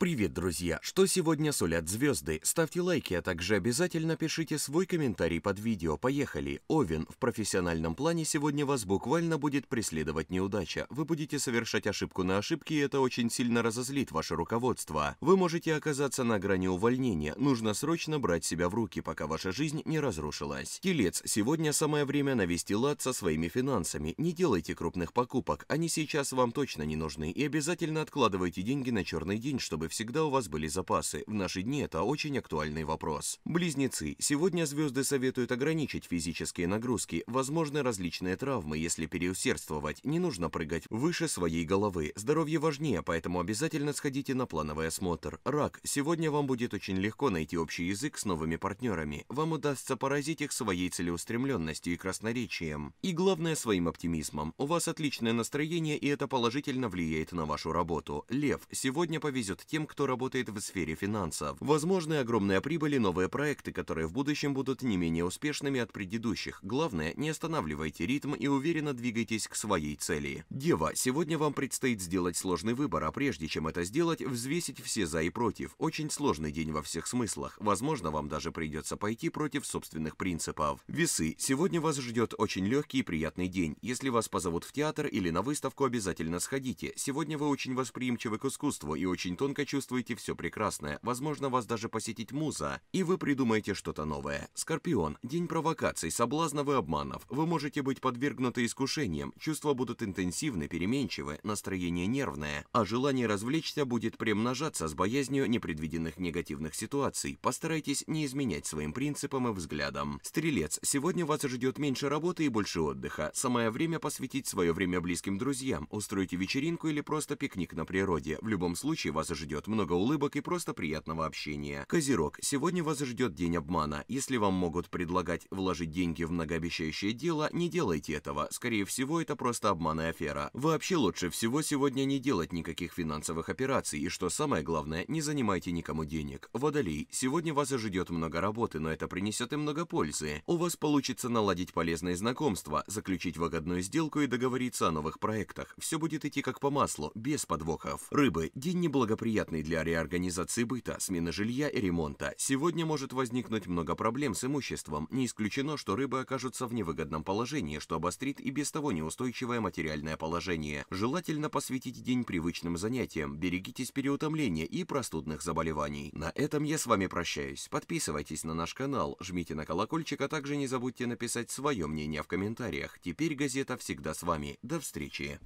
Привет, друзья! Что сегодня сулят звезды? Ставьте лайки, а также обязательно пишите свой комментарий под видео. Поехали! Овен, в профессиональном плане сегодня вас буквально будет преследовать неудача. Вы будете совершать ошибку на ошибке, и это очень сильно разозлит ваше руководство. Вы можете оказаться на грани увольнения. Нужно срочно брать себя в руки, пока ваша жизнь не разрушилась. Телец, сегодня самое время навести лад со своими финансами. Не делайте крупных покупок, они сейчас вам точно не нужны. И обязательно откладывайте деньги на черный день, чтобы всегда у вас были запасы. В наши дни это очень актуальный вопрос. Близнецы. Сегодня звезды советуют ограничить физические нагрузки. Возможны различные травмы, если переусердствовать. Не нужно прыгать выше своей головы. Здоровье важнее, поэтому обязательно сходите на плановый осмотр. Рак. Сегодня вам будет очень легко найти общий язык с новыми партнерами. Вам удастся поразить их своей целеустремленностью и красноречием. И главное, своим оптимизмом. У вас отличное настроение, и это положительно влияет на вашу работу. Лев. Сегодня повезет тем, тем, кто работает в сфере финансов. Возможны огромные прибыли, новые проекты, которые в будущем будут не менее успешными от предыдущих. Главное, не останавливайте ритм и уверенно двигайтесь к своей цели. Дева, сегодня вам предстоит сделать сложный выбор, а прежде чем это сделать, взвесить все за и против. Очень сложный день во всех смыслах. Возможно, вам даже придется пойти против собственных принципов. Весы, сегодня вас ждет очень легкий и приятный день. Если вас позовут в театр или на выставку, обязательно сходите. Сегодня вы очень восприимчивы к искусству и очень тонко почувствуете все прекрасное, возможно, вас даже посетит муза, и вы придумаете что-то новое. Скорпион – день провокаций, соблазнов и обманов. Вы можете быть подвергнуты искушениям, чувства будут интенсивны, переменчивы, настроение нервное, а желание развлечься будет примножаться с боязнью непредвиденных негативных ситуаций. Постарайтесь не изменять своим принципам и взглядам. Стрелец, сегодня вас ждет меньше работы и больше отдыха. Самое время посвятить свое время близким друзьям, устройте вечеринку или просто пикник на природе. В любом случае вас ждет ждет много улыбок и просто приятного общения. Козерог, сегодня вас ждет день обмана. Если вам могут предлагать вложить деньги в многообещающее дело, не делайте этого. Скорее всего, это просто обман и афера. Вообще лучше всего сегодня не делать никаких финансовых операций. И что самое главное, не занимайте никому денег. Водолей, сегодня вас ждет много работы, но это принесет и много пользы. У вас получится наладить полезные знакомства, заключить выгодную сделку и договориться о новых проектах. Все будет идти как по маслу, без подвохов. Рыбы, день неблагоприятный благоприятный для реорганизации быта, смены жилья и ремонта, сегодня может возникнуть много проблем с имуществом. Не исключено, что рыбы окажутся в невыгодном положении, что обострит и без того неустойчивое материальное положение. Желательно посвятить день привычным занятиям, берегитесь переутомления и простудных заболеваний. На этом я с вами прощаюсь. Подписывайтесь на наш канал, жмите на колокольчик, а также не забудьте написать свое мнение в комментариях. Теперь газета всегда с вами. До встречи!